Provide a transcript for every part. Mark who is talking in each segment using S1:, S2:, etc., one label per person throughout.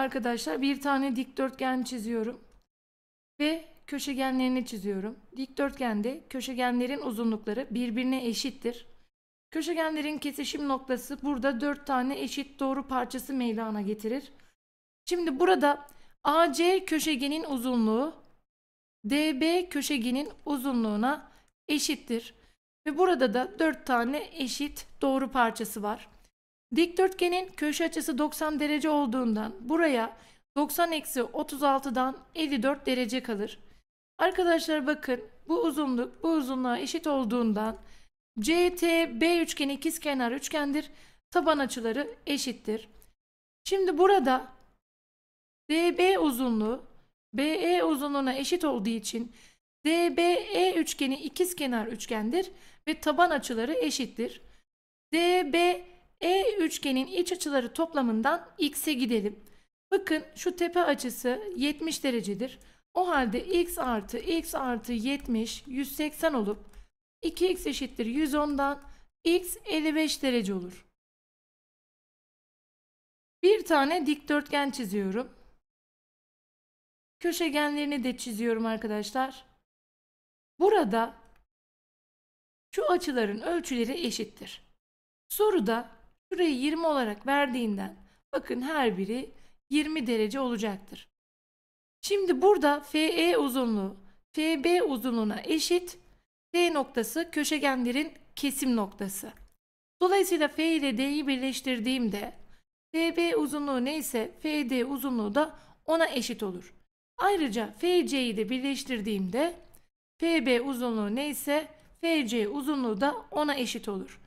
S1: arkadaşlar bir tane dikdörtgen çiziyorum. Ve köşegenlerini çiziyorum. Dikdörtgende köşegenlerin uzunlukları birbirine eşittir. Köşegenlerin kesişim noktası burada 4 tane eşit doğru parçası meydana getirir. Şimdi burada AC köşegenin uzunluğu DB köşegenin uzunluğuna eşittir. Ve burada da 4 tane eşit doğru parçası var. Dikdörtgenin köşe açısı 90 derece olduğundan buraya 90 eksi 36'dan 54 derece kalır. Arkadaşlar bakın bu uzunluk bu uzunluğa eşit olduğundan CTB üçgeni ikizkenar üçgendir. Taban açıları eşittir. Şimdi burada DB uzunluğu BE uzunluğuna eşit olduğu için DBE üçgeni ikizkenar üçgendir ve taban açıları eşittir. DB e üçgenin iç açıları toplamından x'e gidelim. Bakın şu tepe açısı 70 derecedir. O halde x artı x artı 70 180 olup 2x eşittir 110'dan x 55 derece olur. Bir tane dikdörtgen çiziyorum. Köşegenlerini de çiziyorum arkadaşlar. Burada şu açıların ölçüleri eşittir. Soruda Şurayı 20 olarak verdiğinden bakın her biri 20 derece olacaktır. Şimdi burada FE uzunluğu FB uzunluğuna eşit. T noktası köşegenlerin kesim noktası. Dolayısıyla F ile D'yi birleştirdiğimde FB uzunluğu neyse FD uzunluğu da ona eşit olur. Ayrıca FC'yi de birleştirdiğimde FB uzunluğu neyse FC uzunluğu da ona eşit olur.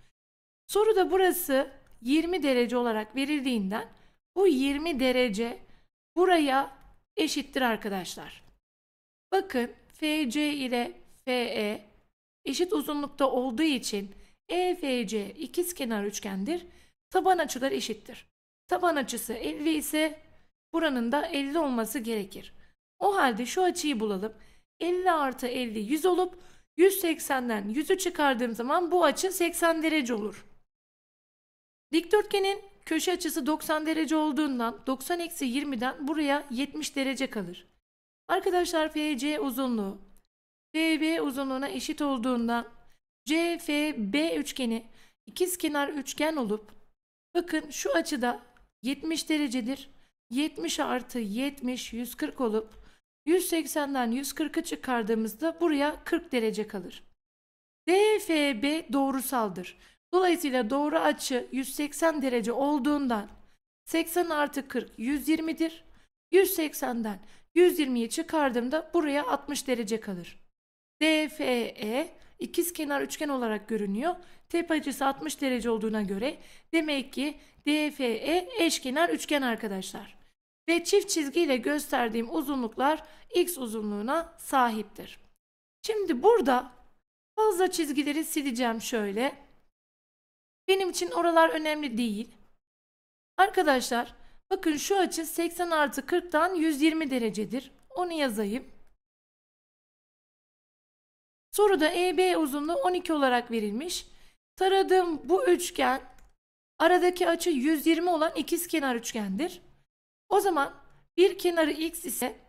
S1: Soruda burası 20 derece olarak verildiğinden bu 20 derece buraya eşittir arkadaşlar. Bakın FC ile FE eşit uzunlukta olduğu için EFC ikizkenar üçgendir. Taban açıları eşittir. Taban açısı 50 ise buranın da 50 olması gerekir. O halde şu açıyı bulalım. 50 artı 50 100 olup 180'den 100'ü çıkardığım zaman bu açı 80 derece olur. Dikdörtgenin köşe açısı 90 derece olduğundan 90 eksi 20'den buraya 70 derece kalır. Arkadaşlar FC uzunluğu FB uzunluğuna eşit olduğundan CFB üçgeni ikizkenar üçgen olup bakın şu açıda 70 derecedir. 70 artı 70 140 olup 180'den 140'ı çıkardığımızda buraya 40 derece kalır. DFB doğrusaldır. Dolayısıyla doğru açı 180 derece olduğundan 80 artı 40 120'dir. 180'den 120'yi çıkardığımda buraya 60 derece kalır. DFE ikiz kenar üçgen olarak görünüyor. Tepe açısı 60 derece olduğuna göre demek ki DFE eşkenar üçgen arkadaşlar. Ve çift çizgiyle gösterdiğim uzunluklar x uzunluğuna sahiptir. Şimdi burada fazla çizgileri sileceğim şöyle. Benim için oralar önemli değil. Arkadaşlar bakın şu açı 80 artı 40'tan 120 derecedir. Onu yazayım. Soruda EB uzunluğu 12 olarak verilmiş. Taradığım bu üçgen aradaki açı 120 olan ikizkenar üçgendir. O zaman bir kenarı x ise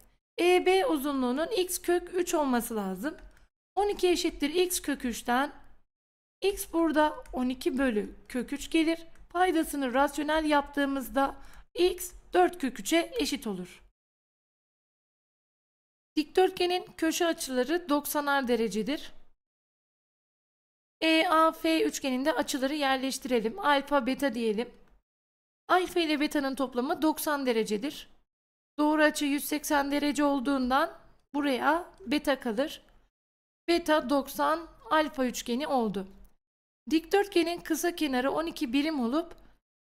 S1: EB uzunluğunun x kök 3 olması lazım. 12 eşittir x kök 3'ten X burada 12 bölü kök 3 gelir. Paydasını rasyonel yaptığımızda x 4 kök 3'e eşit olur. Dikdörtgenin köşe açıları 90'ar derecedir. EAF üçgeninde açıları yerleştirelim. Alfa beta diyelim. Alfa ile beta'nın toplamı 90 derecedir. Doğru açı 180 derece olduğundan buraya beta kalır. Beta 90 alfa üçgeni oldu. Dikdörtgenin kısa kenarı 12 birim olup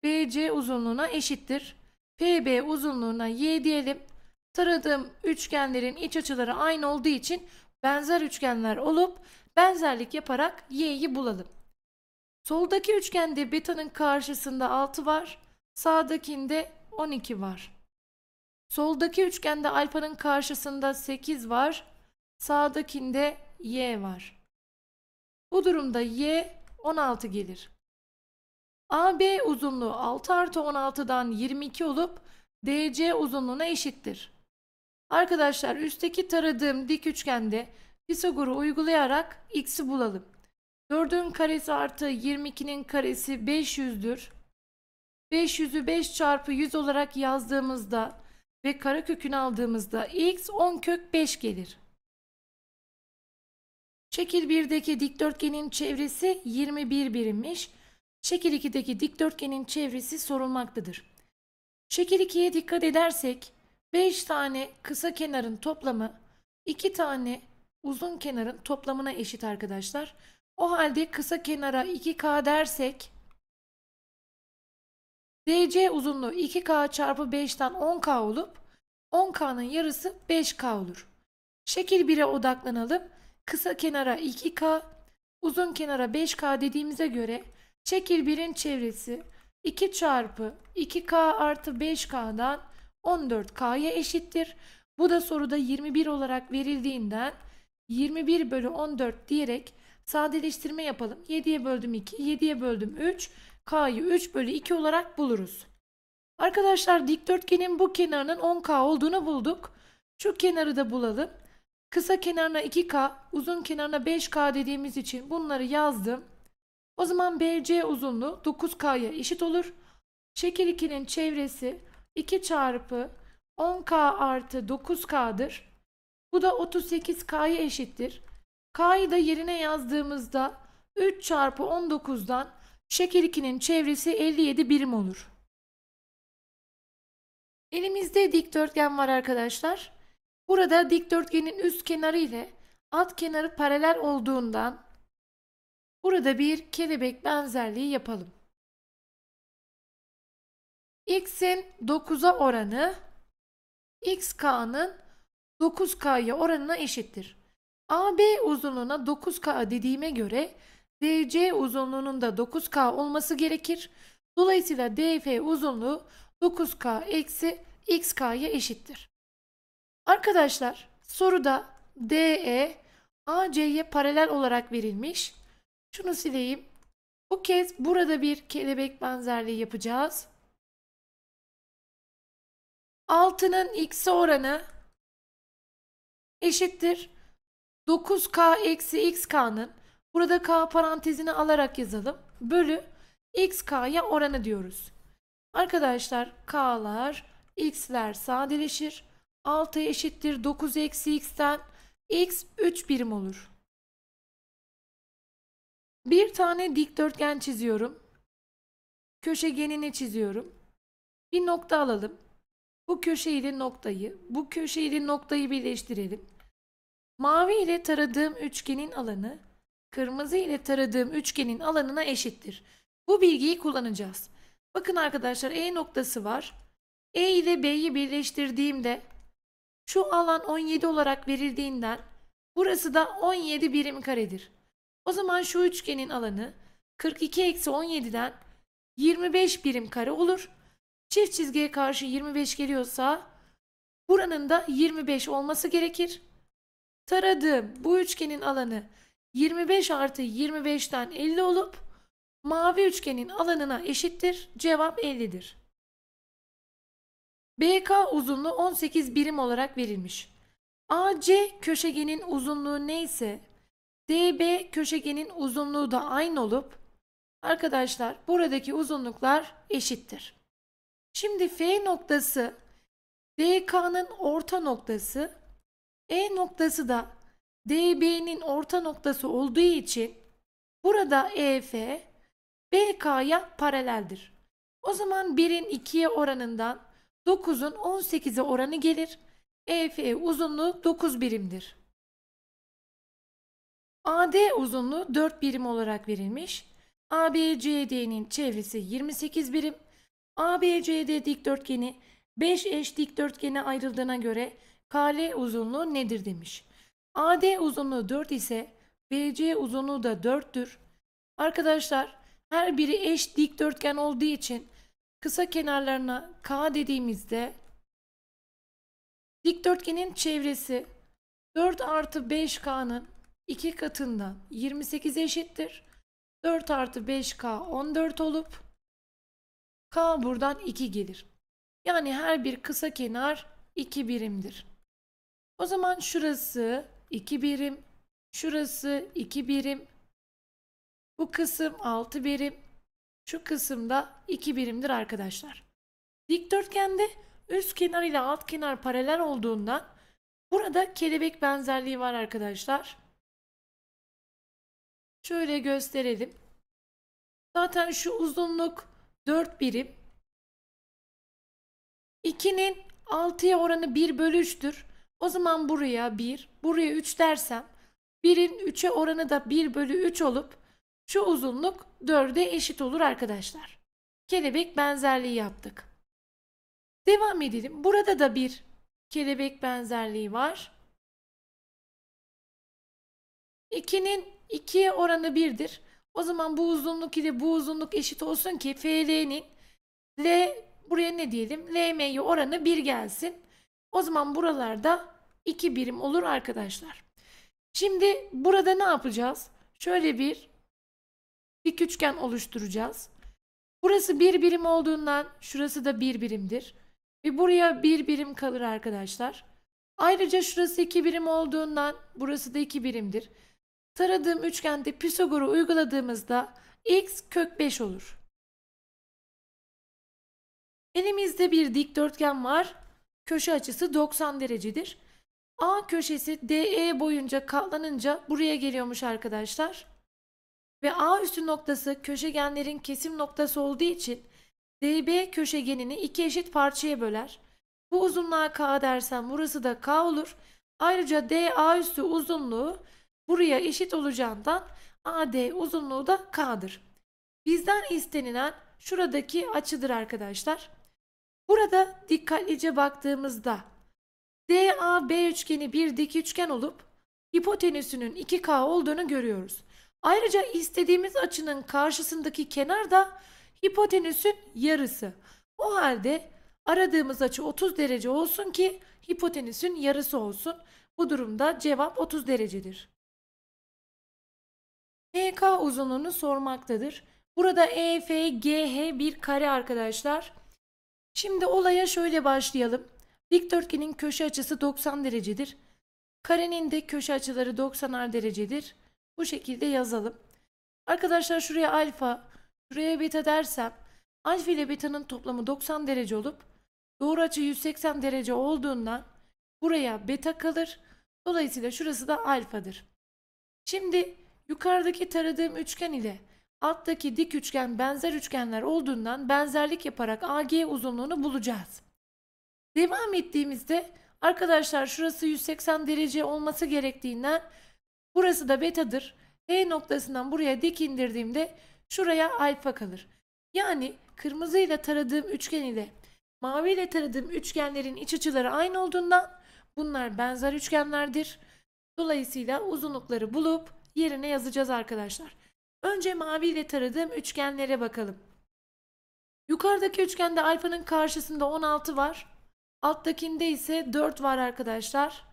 S1: BC uzunluğuna eşittir. PB uzunluğuna Y diyelim. Taradığım üçgenlerin iç açıları aynı olduğu için benzer üçgenler olup benzerlik yaparak Y'yi bulalım. Soldaki üçgende beta'nın karşısında 6 var. Sağdakinde 12 var. Soldaki üçgende alfanın karşısında 8 var. Sağdakinde y var. Bu durumda y 16 gelir. AB uzunluğu 6 artı 16'dan 22 olup DC uzunluğuna eşittir. Arkadaşlar üstteki taradığım dik üçgende Pisagor'u uygulayarak x'i bulalım. 4'ün karesi artı 22'nin karesi 500'dür. 500'ü 5 çarpı 100 olarak yazdığımızda ve kara kökünü aldığımızda x 10 kök 5 gelir. Şekil 1'deki dikdörtgenin çevresi 21 birimmiş. Şekil 2'deki dikdörtgenin çevresi sorulmaktadır. Şekil 2'ye dikkat edersek 5 tane kısa kenarın toplamı 2 tane uzun kenarın toplamına eşit arkadaşlar. O halde kısa kenara 2K dersek DC uzunluğu 2K çarpı 5'ten 10K olup 10K'nın yarısı 5K olur. Şekil 1'e odaklanalım kısa kenara 2K, uzun kenara 5K dediğimize göre şekil 1'in çevresi 2 çarpı 2K artı 5K'dan 14K'ya eşittir. Bu da soruda 21 olarak verildiğinden 21 bölü 14 diyerek sadeleştirme yapalım. 7'ye böldüm 2, 7'ye böldüm 3, K'yı 3 bölü 2 olarak buluruz. Arkadaşlar dikdörtgenin bu kenarının 10K olduğunu bulduk. Şu kenarı da bulalım. Kısa kenarına 2K, uzun kenarına 5K dediğimiz için bunları yazdım. O zaman BC uzunluğu 9K'ya eşit olur. Şekil 2'nin çevresi 2 çarpı 10K artı 9K'dır. Bu da 38K'ya eşittir. K'yı da yerine yazdığımızda 3 çarpı 19'dan şekil 2'nin çevresi 57 birim olur. Elimizde dikdörtgen var arkadaşlar. Burada dikdörtgenin üst kenarı ile alt kenarı paralel olduğundan burada bir kelebek benzerliği yapalım. x'in 9'a oranı xk'nın 9k'ya oranına eşittir. AB uzunluğuna 9k dediğime göre DC uzunluğunun da 9k olması gerekir. Dolayısıyla DF uzunluğu 9k eksi xk'ya eşittir. Arkadaşlar soruda DE AC'ye paralel olarak verilmiş. Şunu sileyim. Bu kez burada bir kelebek benzerliği yapacağız. 6'nın x oranı eşittir. 9k eksi xk'nın burada k parantezini alarak yazalım. Bölü xk'ya oranı diyoruz. Arkadaşlar k'lar x'ler sadeleşir. 6 eşittir 9 eksi x'ten x 3 birim olur. Bir tane dikdörtgen çiziyorum. Köşegenini çiziyorum. Bir nokta alalım. Bu köşe ile noktayı, bu köşe ile noktayı birleştirelim. Mavi ile taradığım üçgenin alanı, kırmızı ile taradığım üçgenin alanına eşittir. Bu bilgiyi kullanacağız. Bakın arkadaşlar E noktası var. E ile B'yi birleştirdiğimde şu alan 17 olarak verildiğinden burası da 17 birim karedir. O zaman şu üçgenin alanı 42 eksi 17'den 25 birim kare olur. Çift çizgiye karşı 25 geliyorsa buranın da 25 olması gerekir. Taradığım bu üçgenin alanı 25 artı 25'ten 50 olup mavi üçgenin alanına eşittir. Cevap 50'dir. BK uzunluğu 18 birim olarak verilmiş. AC köşegenin uzunluğu neyse DB köşegenin uzunluğu da aynı olup arkadaşlar buradaki uzunluklar eşittir. Şimdi F noktası DK'nın orta noktası E noktası da DB'nin orta noktası olduğu için burada EF BK'ya paraleldir. O zaman 1'in 2'ye oranından 9'un 18'e oranı gelir. EF uzunluğu 9 birimdir. AD uzunluğu 4 birim olarak verilmiş. ABCD'nin çevresi 28 birim. ABCD dikdörtgeni 5 eş dikdörtgene ayrıldığına göre KL uzunluğu nedir demiş. AD uzunluğu 4 ise BC uzunluğu da 4'tür. Arkadaşlar her biri eş dikdörtgen olduğu için kısa kenarlarına K dediğimizde dikdörtgenin çevresi 4 artı 5K'nın 2 katından 28 eşittir. 4 artı 5K 14 olup K buradan 2 gelir. Yani her bir kısa kenar 2 birimdir. O zaman şurası 2 birim, şurası 2 birim, bu kısım 6 birim, şu kısımda 2 birimdir arkadaşlar. Dikdörtgende üst kenar ile alt kenar paralel olduğundan burada kelebek benzerliği var arkadaşlar. Şöyle gösterelim. Zaten şu uzunluk 4 birim. 2'nin 6'ya oranı 1 bölü 3'tür. O zaman buraya 1, buraya 3 dersem 1'in 3'e oranı da 1 bölü 3 olup şu uzunluk 4'e eşit olur arkadaşlar. Kelebek benzerliği yaptık. Devam edelim. Burada da bir kelebek benzerliği var. 2'nin 2'ye oranı 1'dir. O zaman bu uzunluk ile bu uzunluk eşit olsun ki FL'nin L buraya ne diyelim? LM'ye oranı 1 gelsin. O zaman buralarda 2 birim olur arkadaşlar. Şimdi burada ne yapacağız? Şöyle bir dik üçgen oluşturacağız. Burası bir birim olduğundan şurası da bir birimdir. Ve buraya bir birim kalır arkadaşlar. Ayrıca şurası iki birim olduğundan burası da iki birimdir. Taradığım üçgende Pisagor'u uyguladığımızda x kök 5 olur. Elimizde bir dikdörtgen var. Köşe açısı 90 derecedir. A köşesi DE boyunca katlanınca buraya geliyormuş arkadaşlar ve A üstü noktası köşegenlerin kesim noktası olduğu için DB köşegenini iki eşit parçaya böler. Bu uzunluğa K dersen burası da K olur. Ayrıca DA üstü uzunluğu buraya eşit olacağından AD uzunluğu da K'dır. Bizden istenilen şuradaki açıdır arkadaşlar. Burada dikkatlice baktığımızda DAB üçgeni bir dik üçgen olup hipotenüsünün 2K olduğunu görüyoruz. Ayrıca istediğimiz açının karşısındaki kenar da hipotenüsün yarısı. O halde aradığımız açı 30 derece olsun ki hipotenüsün yarısı olsun. Bu durumda cevap 30 derecedir. EK uzunluğunu sormaktadır. Burada EFGH bir kare arkadaşlar. Şimdi olaya şöyle başlayalım. Dikdörtgenin köşe açısı 90 derecedir. Karenin de köşe açıları 90'ar derecedir. Bu şekilde yazalım. Arkadaşlar şuraya alfa, şuraya beta dersem alfa ile beta'nın toplamı 90 derece olup doğru açı 180 derece olduğundan buraya beta kalır. Dolayısıyla şurası da alfadır. Şimdi yukarıdaki taradığım üçgen ile alttaki dik üçgen benzer üçgenler olduğundan benzerlik yaparak AG uzunluğunu bulacağız. Devam ettiğimizde arkadaşlar şurası 180 derece olması gerektiğinden Burası da betadır. H e noktasından buraya dik indirdiğimde şuraya alfa kalır. Yani kırmızıyla taradığım üçgen ile maviyle taradığım üçgenlerin iç açıları aynı olduğundan bunlar benzer üçgenlerdir. Dolayısıyla uzunlukları bulup yerine yazacağız arkadaşlar. Önce maviyle taradığım üçgenlere bakalım. Yukarıdaki üçgende alfanın karşısında 16 var. Alttakinde ise 4 var arkadaşlar.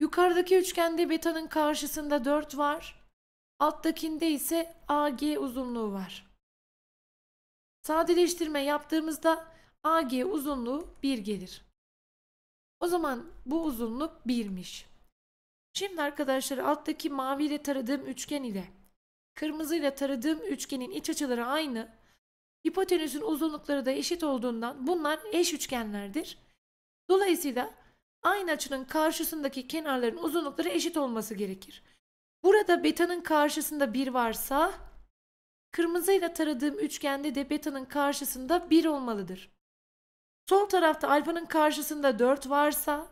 S1: Yukarıdaki üçgende beta'nın karşısında 4 var. Alttakinde ise AG uzunluğu var. Sadeleştirme yaptığımızda AG uzunluğu 1 gelir. O zaman bu uzunluk 1'miş. Şimdi arkadaşlar alttaki mavi ile taradığım üçgen ile kırmızı ile taradığım üçgenin iç açıları aynı. Hipotenüsün uzunlukları da eşit olduğundan bunlar eş üçgenlerdir. Dolayısıyla aynı açının karşısındaki kenarların uzunlukları eşit olması gerekir. Burada beta'nın karşısında 1 varsa kırmızıyla taradığım üçgende de beta'nın karşısında 1 olmalıdır. Sol tarafta alfanın karşısında 4 varsa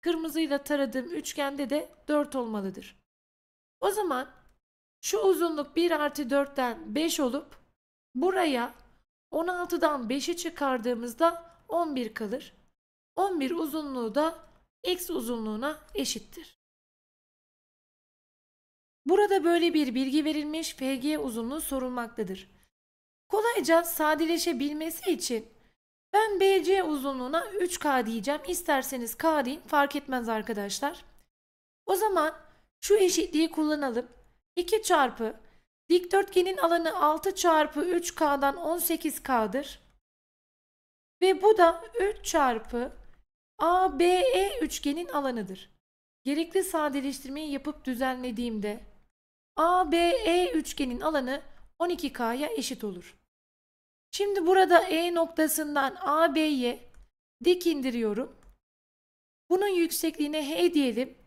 S1: kırmızıyla taradığım üçgende de 4 olmalıdır. O zaman şu uzunluk 1 artı 4'ten 5 olup buraya 16'dan 5'i çıkardığımızda 11 kalır. 11 uzunluğu da x uzunluğuna eşittir. Burada böyle bir bilgi verilmiş FG uzunluğu sorulmaktadır. Kolayca sadeleşebilmesi için ben BC uzunluğuna 3K diyeceğim. İsterseniz K deyin fark etmez arkadaşlar. O zaman şu eşitliği kullanalım. 2 çarpı dikdörtgenin alanı 6 çarpı 3K'dan 18K'dır. Ve bu da 3 çarpı ABE üçgenin alanıdır. Gerekli sadeleştirmeyi yapıp düzenlediğimde ABE üçgenin alanı 12K'ya eşit olur. Şimdi burada E noktasından AB'ye dik indiriyorum. Bunun yüksekliğine H diyelim.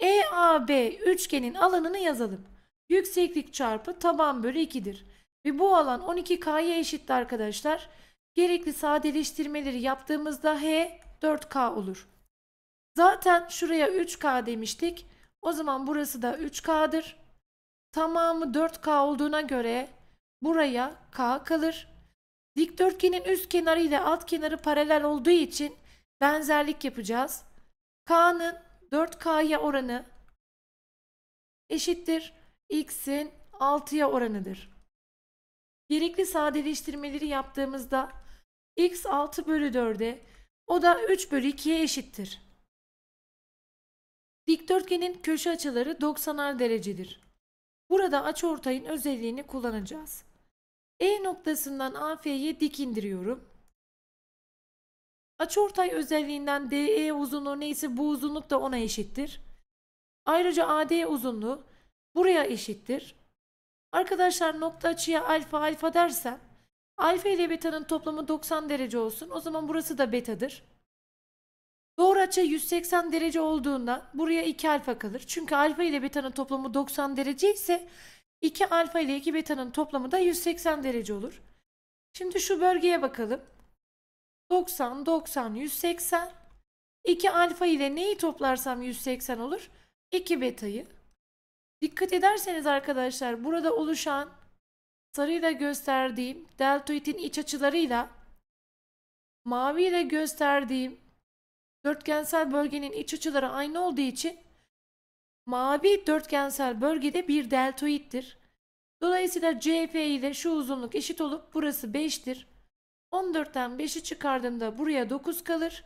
S1: EAB üçgenin alanını yazalım. Yükseklik çarpı taban bölü 2'dir. Ve bu alan 12K'ya eşittir arkadaşlar. Gerekli sadeleştirmeleri yaptığımızda H 4K olur. Zaten şuraya 3K demiştik. O zaman burası da 3K'dır. Tamamı 4K olduğuna göre buraya K kalır. Dikdörtgenin üst kenarı ile alt kenarı paralel olduğu için benzerlik yapacağız. K'nın 4K'ya oranı eşittir x'in 6'ya oranıdır. Gerekli sadeleştirmeleri yaptığımızda x 6 bölü 4'e o da 3 bölü 2'ye eşittir. Dikdörtgenin köşe açıları 90'ar derecedir. Burada açıortayın özelliğini kullanacağız. E noktasından AF'ye dik indiriyorum. Açıortay özelliğinden DE uzunluğu neyse bu uzunluk da ona eşittir. Ayrıca AD uzunluğu buraya eşittir. Arkadaşlar nokta açıya alfa alfa dersem Alfa ile beta'nın toplamı 90 derece olsun. O zaman burası da beta'dır. Doğru açı 180 derece olduğunda buraya 2 alfa kalır. Çünkü alfa ile beta'nın toplamı 90 derece ise 2 alfa ile 2 beta'nın toplamı da 180 derece olur. Şimdi şu bölgeye bakalım. 90, 90, 180. 2 alfa ile neyi toplarsam 180 olur? 2 beta'yı. Dikkat ederseniz arkadaşlar burada oluşan sarıyla gösterdiğim deltoidin iç açılarıyla maviyle gösterdiğim dörtgensel bölgenin iç açıları aynı olduğu için mavi dörtgensel bölgede bir deltoittir. Dolayısıyla CF ile şu uzunluk eşit olup burası 5'tir. 14'ten 5'i çıkardığımda buraya 9 kalır.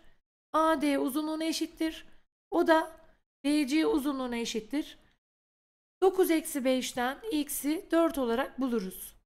S1: AD uzunluğuna eşittir. O da BC uzunluğuna eşittir. 9 eksi 5'ten x'i 4 olarak buluruz.